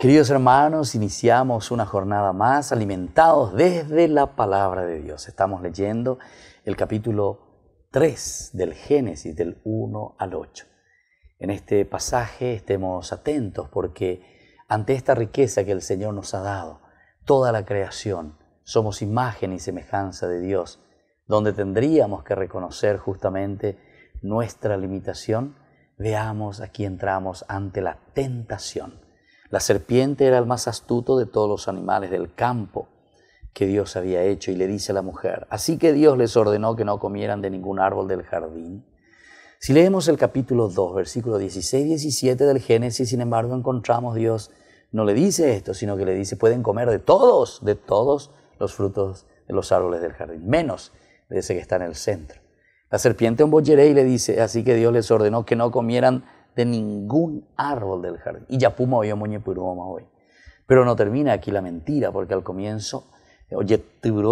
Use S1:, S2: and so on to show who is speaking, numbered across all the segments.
S1: Queridos hermanos, iniciamos una jornada más alimentados desde la palabra de Dios. Estamos leyendo el capítulo 3 del Génesis, del 1 al 8. En este pasaje estemos atentos porque ante esta riqueza que el Señor nos ha dado, toda la creación, somos imagen y semejanza de Dios, donde tendríamos que reconocer justamente nuestra limitación, veamos aquí entramos ante la tentación la serpiente era el más astuto de todos los animales del campo que Dios había hecho y le dice a la mujer, así que Dios les ordenó que no comieran de ningún árbol del jardín. Si leemos el capítulo 2, versículo 16 y 17 del Génesis, sin embargo, encontramos Dios no le dice esto, sino que le dice, pueden comer de todos, de todos los frutos de los árboles del jardín, menos de ese que está en el centro. La serpiente un y le dice, así que Dios les ordenó que no comieran de ningún árbol del jardín. Y Yapuma oye hoy. Pero no termina aquí la mentira, porque al comienzo, oye,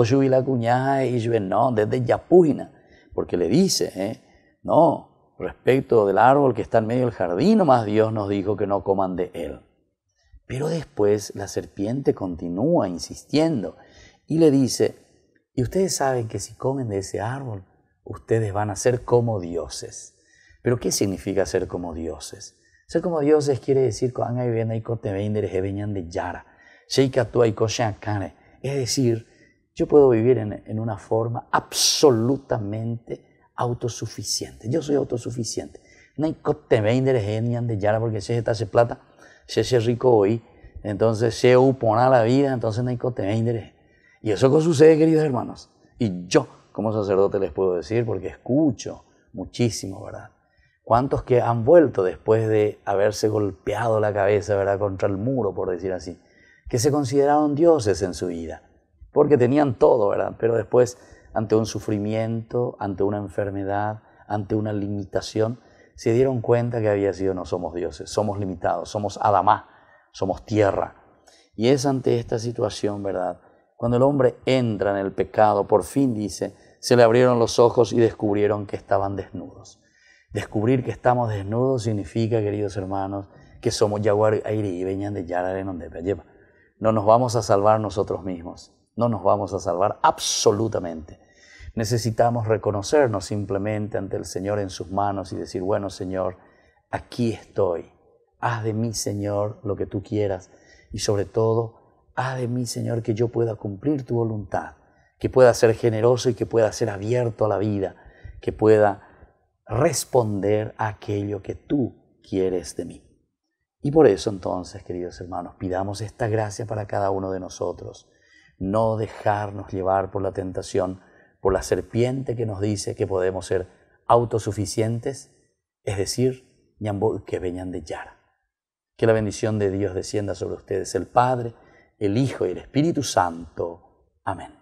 S1: yo y la cuñada, y yo, no, desde yapuina, porque le dice, ¿eh? no, respecto del árbol que está en medio del jardín, más Dios nos dijo que no coman de él. Pero después la serpiente continúa insistiendo y le dice, y ustedes saben que si comen de ese árbol, ustedes van a ser como dioses. Pero ¿qué significa ser como dioses? Ser como dioses quiere decir, es decir, yo puedo vivir en, en, una forma absolutamente autosuficiente. Yo soy autosuficiente. No eh, de yara porque si se plata, si es rico hoy, entonces se a la vida, entonces no eh. Y eso que sucede, queridos hermanos. Y yo, como sacerdote, les puedo decir, porque escucho muchísimo, ¿verdad? ¿Cuántos que han vuelto después de haberse golpeado la cabeza ¿verdad? contra el muro, por decir así? Que se consideraron dioses en su vida, porque tenían todo, ¿verdad? Pero después, ante un sufrimiento, ante una enfermedad, ante una limitación, se dieron cuenta que había sido no somos dioses, somos limitados, somos Adamá, somos tierra. Y es ante esta situación, ¿verdad? Cuando el hombre entra en el pecado, por fin dice, se le abrieron los ojos y descubrieron que estaban desnudos. Descubrir que estamos desnudos significa, queridos hermanos, que somos Yaguar Aire y Beñan de Yara No nos vamos a salvar nosotros mismos, no nos vamos a salvar absolutamente. Necesitamos reconocernos simplemente ante el Señor en sus manos y decir, bueno Señor, aquí estoy, haz de mí Señor lo que tú quieras y sobre todo, haz de mí Señor que yo pueda cumplir tu voluntad, que pueda ser generoso y que pueda ser abierto a la vida, que pueda responder a aquello que tú quieres de mí. Y por eso entonces, queridos hermanos, pidamos esta gracia para cada uno de nosotros, no dejarnos llevar por la tentación, por la serpiente que nos dice que podemos ser autosuficientes, es decir, que vengan de Yara. Que la bendición de Dios descienda sobre ustedes, el Padre, el Hijo y el Espíritu Santo. Amén.